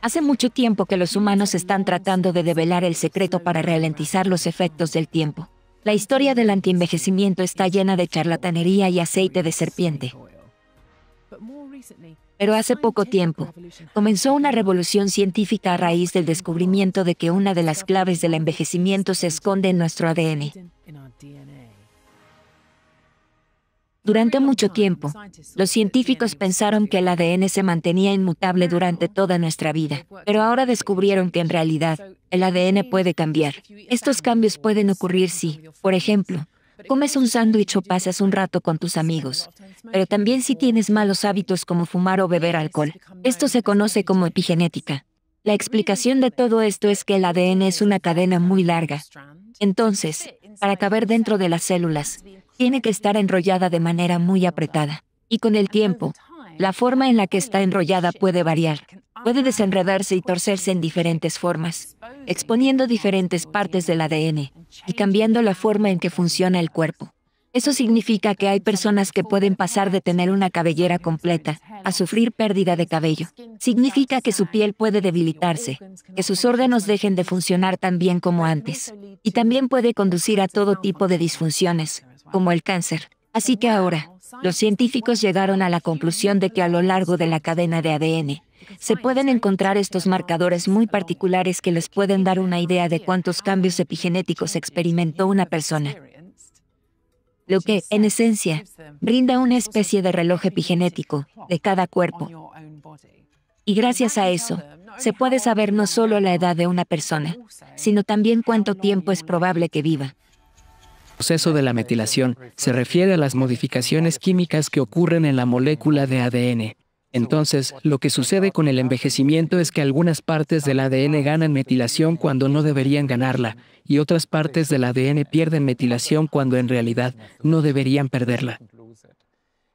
Hace mucho tiempo que los humanos están tratando de develar el secreto para ralentizar los efectos del tiempo. La historia del antienvejecimiento está llena de charlatanería y aceite de serpiente. Pero hace poco tiempo, comenzó una revolución científica a raíz del descubrimiento de que una de las claves del envejecimiento se esconde en nuestro ADN. Durante mucho tiempo, los científicos pensaron que el ADN se mantenía inmutable durante toda nuestra vida, pero ahora descubrieron que en realidad el ADN puede cambiar. Estos cambios pueden ocurrir si, por ejemplo, comes un sándwich o pasas un rato con tus amigos, pero también si tienes malos hábitos como fumar o beber alcohol. Esto se conoce como epigenética. La explicación de todo esto es que el ADN es una cadena muy larga. Entonces, para caber dentro de las células, tiene que estar enrollada de manera muy apretada. Y con el tiempo, la forma en la que está enrollada puede variar. Puede desenredarse y torcerse en diferentes formas, exponiendo diferentes partes del ADN y cambiando la forma en que funciona el cuerpo. Eso significa que hay personas que pueden pasar de tener una cabellera completa a sufrir pérdida de cabello. Significa que su piel puede debilitarse, que sus órganos dejen de funcionar tan bien como antes. Y también puede conducir a todo tipo de disfunciones, como el cáncer. Así que ahora, los científicos llegaron a la conclusión de que a lo largo de la cadena de ADN, se pueden encontrar estos marcadores muy particulares que les pueden dar una idea de cuántos cambios epigenéticos experimentó una persona. Lo que, en esencia, brinda una especie de reloj epigenético de cada cuerpo. Y gracias a eso, se puede saber no solo la edad de una persona, sino también cuánto tiempo es probable que viva proceso de la metilación se refiere a las modificaciones químicas que ocurren en la molécula de ADN. Entonces, lo que sucede con el envejecimiento es que algunas partes del ADN ganan metilación cuando no deberían ganarla, y otras partes del ADN pierden metilación cuando en realidad no deberían perderla.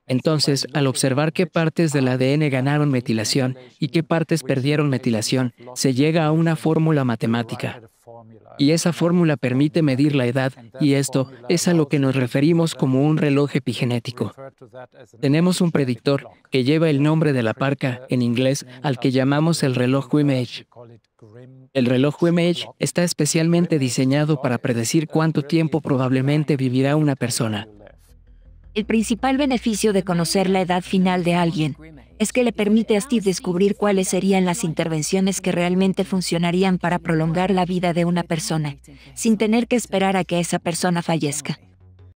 Entonces, al observar qué partes del ADN ganaron metilación y qué partes perdieron metilación, se llega a una fórmula matemática. Y esa fórmula permite medir la edad, y esto es a lo que nos referimos como un reloj epigenético. Tenemos un predictor que lleva el nombre de la parca, en inglés, al que llamamos el reloj Wim El reloj image está especialmente diseñado para predecir cuánto tiempo probablemente vivirá una persona. El principal beneficio de conocer la edad final de alguien es que le permite a Steve descubrir cuáles serían las intervenciones que realmente funcionarían para prolongar la vida de una persona, sin tener que esperar a que esa persona fallezca.